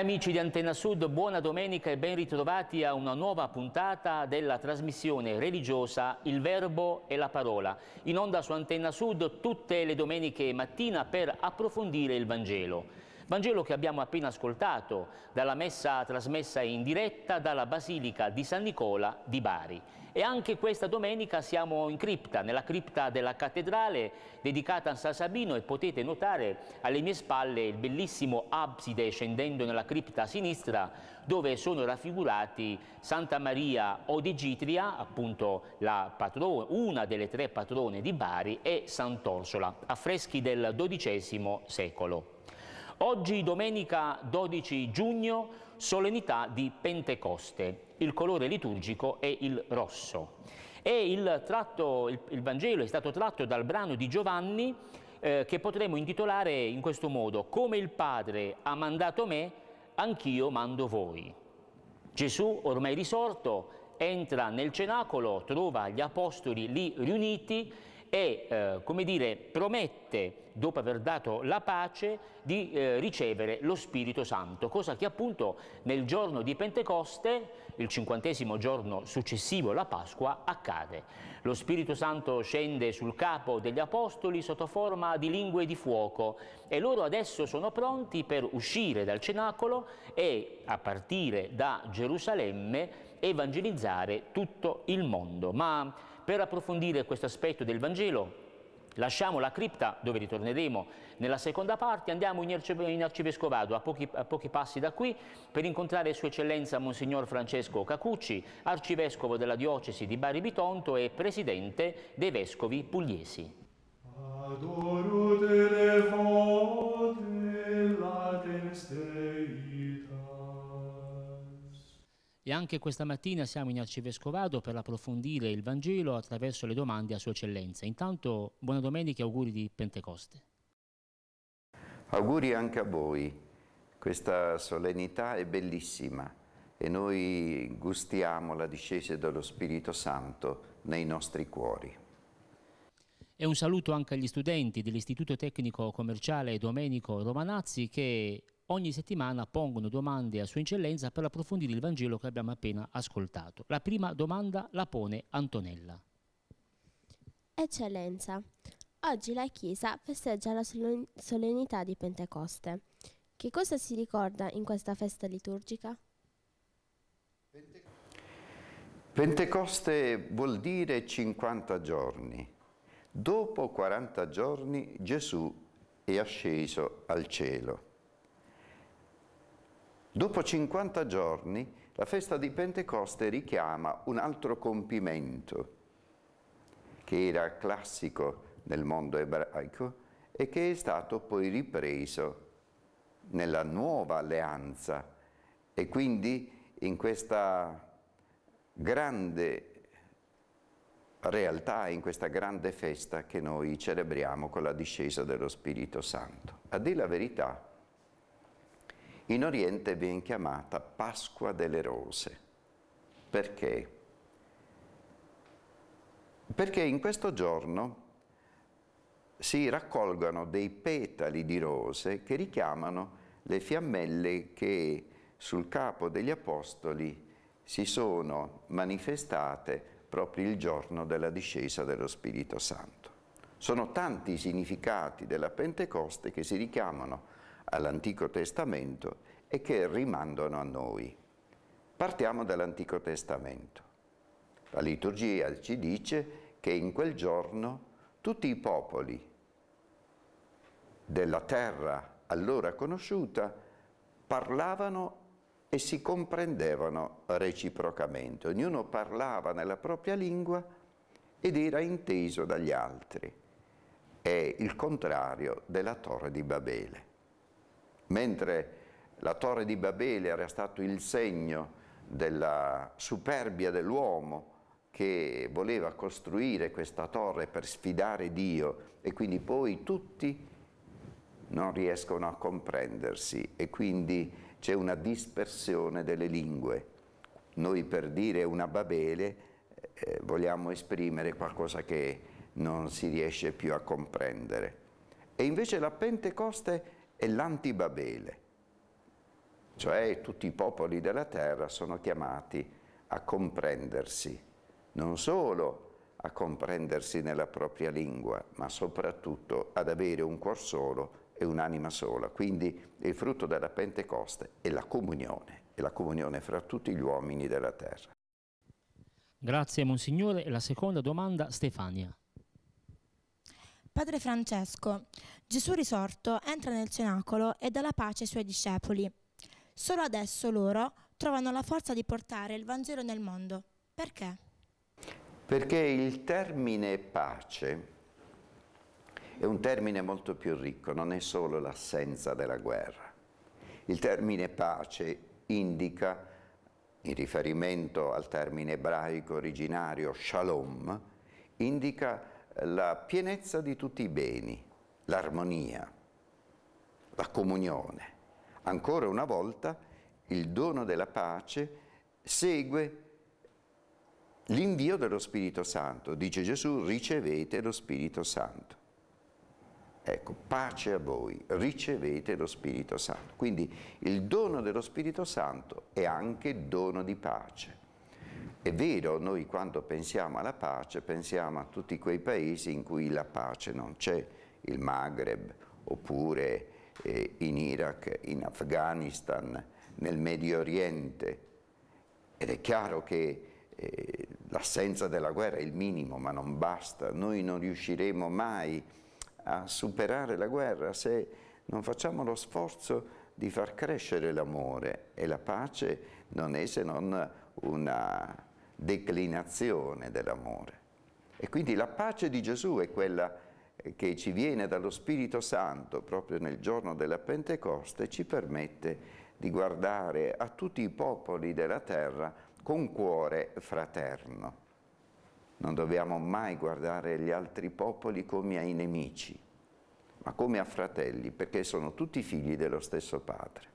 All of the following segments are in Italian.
amici di Antenna Sud, buona domenica e ben ritrovati a una nuova puntata della trasmissione religiosa Il Verbo e la Parola, in onda su Antenna Sud tutte le domeniche mattina per approfondire il Vangelo. Vangelo che abbiamo appena ascoltato dalla messa trasmessa in diretta dalla Basilica di San Nicola di Bari. E anche questa domenica siamo in cripta, nella cripta della cattedrale dedicata a San Sabino e potete notare alle mie spalle il bellissimo abside scendendo nella cripta a sinistra dove sono raffigurati Santa Maria Odigitria, appunto patrone, una delle tre patrone di Bari, e Sant'Orsola, affreschi del XII secolo. Oggi domenica 12 giugno, solennità di Pentecoste. Il colore liturgico è il rosso. E il, tratto, il, il Vangelo è stato tratto dal brano di Giovanni eh, che potremmo intitolare in questo modo Come il Padre ha mandato me, anch'io mando voi. Gesù, ormai risorto, entra nel cenacolo, trova gli apostoli lì riuniti e eh, come dire, promette, dopo aver dato la pace, di eh, ricevere lo Spirito Santo, cosa che appunto nel giorno di Pentecoste, il cinquantesimo giorno successivo alla Pasqua, accade. Lo Spirito Santo scende sul capo degli Apostoli sotto forma di lingue di fuoco e loro adesso sono pronti per uscire dal cenacolo e a partire da Gerusalemme evangelizzare tutto il mondo. Ma per approfondire questo aspetto del Vangelo Lasciamo la cripta, dove ritorneremo nella seconda parte, andiamo in arcivescovado, a pochi, a pochi, passi da qui, per incontrare Sua Eccellenza Monsignor Francesco Cacucci, arcivescovo della diocesi di Bari Bitonto e presidente dei vescovi pugliesi. Adoro te le volte, la E anche questa mattina siamo in Arcivescovado per approfondire il Vangelo attraverso le domande a Sua Eccellenza. Intanto, buona domenica e auguri di Pentecoste. Auguri anche a voi. Questa solennità è bellissima e noi gustiamo la discesa dello Spirito Santo nei nostri cuori. E un saluto anche agli studenti dell'Istituto Tecnico Commerciale Domenico Romanazzi che ogni settimana pongono domande a Sua Eccellenza per approfondire il Vangelo che abbiamo appena ascoltato. La prima domanda la pone Antonella. Eccellenza, oggi la Chiesa festeggia la solennità di Pentecoste. Che cosa si ricorda in questa festa liturgica? Pentecoste vuol dire 50 giorni. Dopo 40 giorni Gesù è asceso al cielo. Dopo 50 giorni la festa di Pentecoste richiama un altro compimento che era classico nel mondo ebraico e che è stato poi ripreso nella nuova alleanza e quindi in questa grande realtà, in questa grande festa che noi celebriamo con la discesa dello Spirito Santo. A dire la verità, in Oriente viene chiamata Pasqua delle Rose. Perché? Perché in questo giorno si raccolgono dei petali di rose che richiamano le fiammelle che sul capo degli apostoli si sono manifestate proprio il giorno della discesa dello Spirito Santo. Sono tanti i significati della Pentecoste che si richiamano all'Antico Testamento e che rimandano a noi. Partiamo dall'Antico Testamento. La liturgia ci dice che in quel giorno tutti i popoli della terra allora conosciuta parlavano e si comprendevano reciprocamente. Ognuno parlava nella propria lingua ed era inteso dagli altri. È il contrario della torre di Babele mentre la torre di Babele era stato il segno della superbia dell'uomo che voleva costruire questa torre per sfidare Dio e quindi poi tutti non riescono a comprendersi e quindi c'è una dispersione delle lingue. Noi per dire una Babele eh, vogliamo esprimere qualcosa che non si riesce più a comprendere. E invece la Pentecoste è l'antibabele, cioè tutti i popoli della terra sono chiamati a comprendersi, non solo a comprendersi nella propria lingua, ma soprattutto ad avere un cuor solo e un'anima sola. Quindi il frutto della Pentecoste è la comunione, è la comunione fra tutti gli uomini della terra. Grazie Monsignore. La seconda domanda Stefania. Padre Francesco, Gesù risorto entra nel cenacolo e dà la pace ai suoi discepoli. Solo adesso loro trovano la forza di portare il Vangelo nel mondo. Perché? Perché il termine pace è un termine molto più ricco, non è solo l'assenza della guerra. Il termine pace indica, in riferimento al termine ebraico originario shalom, indica la la pienezza di tutti i beni, l'armonia, la comunione. Ancora una volta il dono della pace segue l'invio dello Spirito Santo. Dice Gesù, ricevete lo Spirito Santo. Ecco, pace a voi, ricevete lo Spirito Santo. Quindi il dono dello Spirito Santo è anche dono di pace. È vero, noi quando pensiamo alla pace pensiamo a tutti quei paesi in cui la pace non c'è, il Maghreb oppure eh, in Iraq, in Afghanistan, nel Medio Oriente. Ed è chiaro che eh, l'assenza della guerra è il minimo, ma non basta. Noi non riusciremo mai a superare la guerra se non facciamo lo sforzo di far crescere l'amore e la pace non è se non una declinazione dell'amore. E quindi la pace di Gesù è quella eh, che ci viene dallo Spirito Santo proprio nel giorno della Pentecoste, ci permette di guardare a tutti i popoli della terra con cuore fraterno. Non dobbiamo mai guardare gli altri popoli come ai nemici, ma come a fratelli, perché sono tutti figli dello stesso Padre.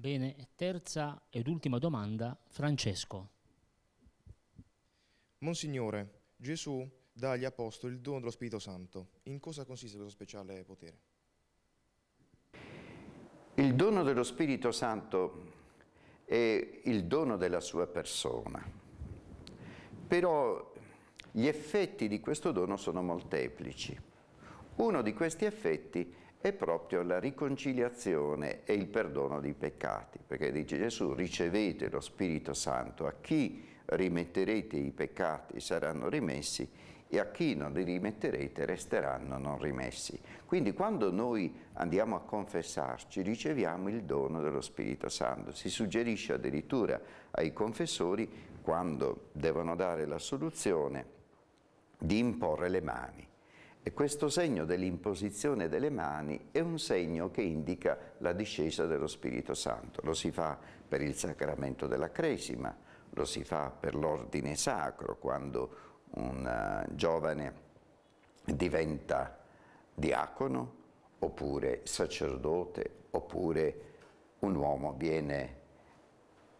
Bene, terza ed ultima domanda, Francesco. Monsignore, Gesù dà agli Apostoli il dono dello Spirito Santo. In cosa consiste questo speciale potere? Il dono dello Spirito Santo è il dono della sua persona, però gli effetti di questo dono sono molteplici. Uno di questi effetti è è proprio la riconciliazione e il perdono dei peccati, perché dice Gesù ricevete lo Spirito Santo, a chi rimetterete i peccati saranno rimessi e a chi non li rimetterete resteranno non rimessi. Quindi quando noi andiamo a confessarci riceviamo il dono dello Spirito Santo. Si suggerisce addirittura ai confessori quando devono dare la soluzione di imporre le mani e questo segno dell'imposizione delle mani è un segno che indica la discesa dello Spirito Santo. Lo si fa per il sacramento della Cresima, lo si fa per l'ordine sacro, quando un eh, giovane diventa diacono, oppure sacerdote, oppure un uomo viene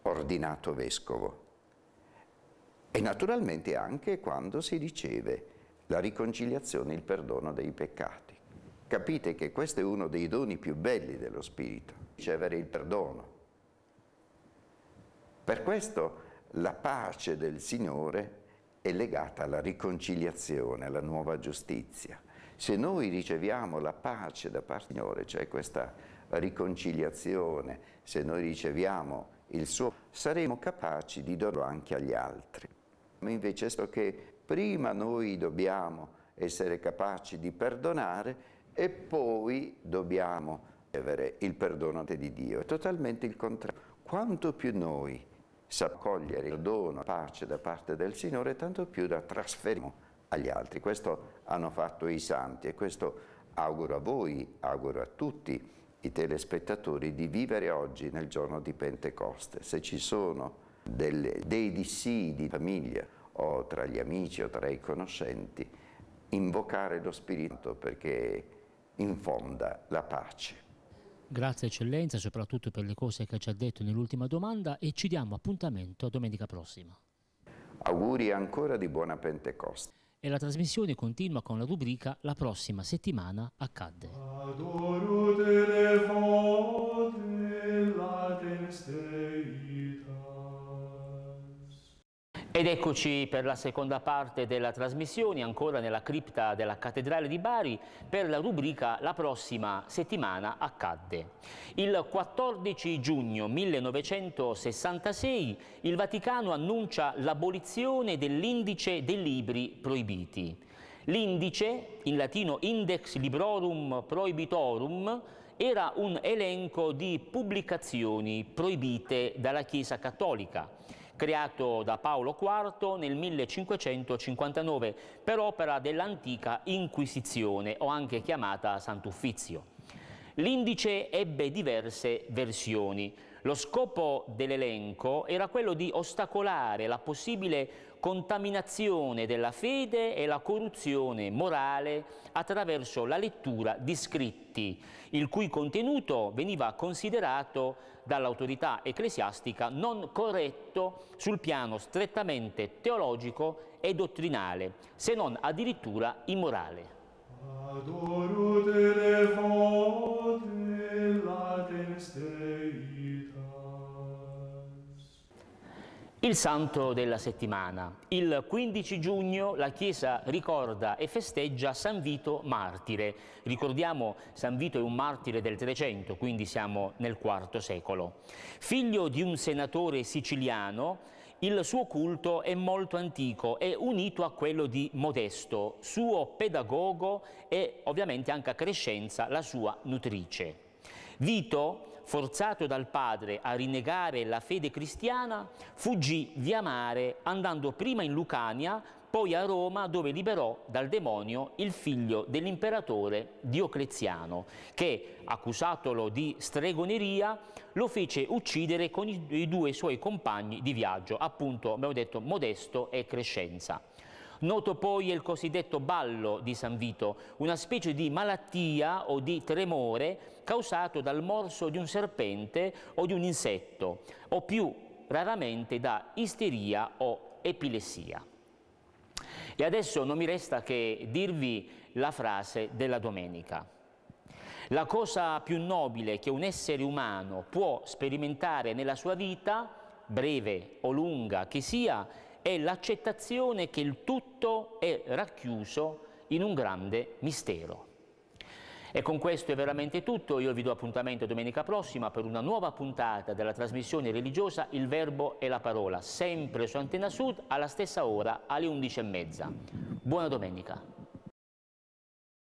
ordinato vescovo. E naturalmente anche quando si riceve la riconciliazione il perdono dei peccati. Capite che questo è uno dei doni più belli dello Spirito, ricevere il perdono. Per questo la pace del Signore è legata alla riconciliazione, alla nuova giustizia. Se noi riceviamo la pace da parte del Signore, cioè questa riconciliazione, se noi riceviamo il suo, saremo capaci di darlo anche agli altri invece so che prima noi dobbiamo essere capaci di perdonare e poi dobbiamo avere il perdono di Dio. È totalmente il contrario. Quanto più noi sappiamo cogliere il dono, la pace da parte del Signore, tanto più la trasferiamo agli altri. Questo hanno fatto i santi e questo auguro a voi, auguro a tutti i telespettatori di vivere oggi nel giorno di Pentecoste. Se ci sono delle, dei dissii di famiglia o tra gli amici o tra i conoscenti, invocare lo spirito perché infonda la pace. Grazie eccellenza, soprattutto per le cose che ci ha detto nell'ultima domanda e ci diamo appuntamento domenica prossima. Auguri ancora di buona Pentecoste. E la trasmissione continua con la rubrica La prossima settimana accadde. Adoro te le volte, la Ed eccoci per la seconda parte della trasmissione, ancora nella cripta della Cattedrale di Bari, per la rubrica La prossima settimana accadde. Il 14 giugno 1966 il Vaticano annuncia l'abolizione dell'indice dei libri proibiti. L'indice, in latino Index Librorum Prohibitorum, era un elenco di pubblicazioni proibite dalla Chiesa Cattolica creato da Paolo IV nel 1559 per opera dell'antica Inquisizione, o anche chiamata Sant'Uffizio. L'indice ebbe diverse versioni. Lo scopo dell'elenco era quello di ostacolare la possibile contaminazione della fede e la corruzione morale attraverso la lettura di scritti, il cui contenuto veniva considerato dall'autorità ecclesiastica non corretto sul piano strettamente teologico e dottrinale, se non addirittura immorale. Adoro telefono. Il santo della settimana. Il 15 giugno la Chiesa ricorda e festeggia San Vito martire. Ricordiamo San Vito è un martire del 300, quindi siamo nel IV secolo. Figlio di un senatore siciliano, il suo culto è molto antico e unito a quello di Modesto, suo pedagogo e ovviamente anche a Crescenza, la sua nutrice. Vito forzato dal padre a rinnegare la fede cristiana, fuggì via mare andando prima in Lucania, poi a Roma dove liberò dal demonio il figlio dell'imperatore Diocleziano, che, accusatolo di stregoneria, lo fece uccidere con i due suoi compagni di viaggio, appunto abbiamo detto Modesto e Crescenza. Noto poi il cosiddetto ballo di San Vito, una specie di malattia o di tremore causato dal morso di un serpente o di un insetto, o più raramente da isteria o epilessia. E adesso non mi resta che dirvi la frase della domenica. La cosa più nobile che un essere umano può sperimentare nella sua vita, breve o lunga che sia, è l'accettazione che il tutto è racchiuso in un grande mistero. E con questo è veramente tutto, io vi do appuntamento domenica prossima per una nuova puntata della trasmissione religiosa Il Verbo e la Parola, sempre su Antena Sud alla stessa ora alle 11.30. Buona domenica.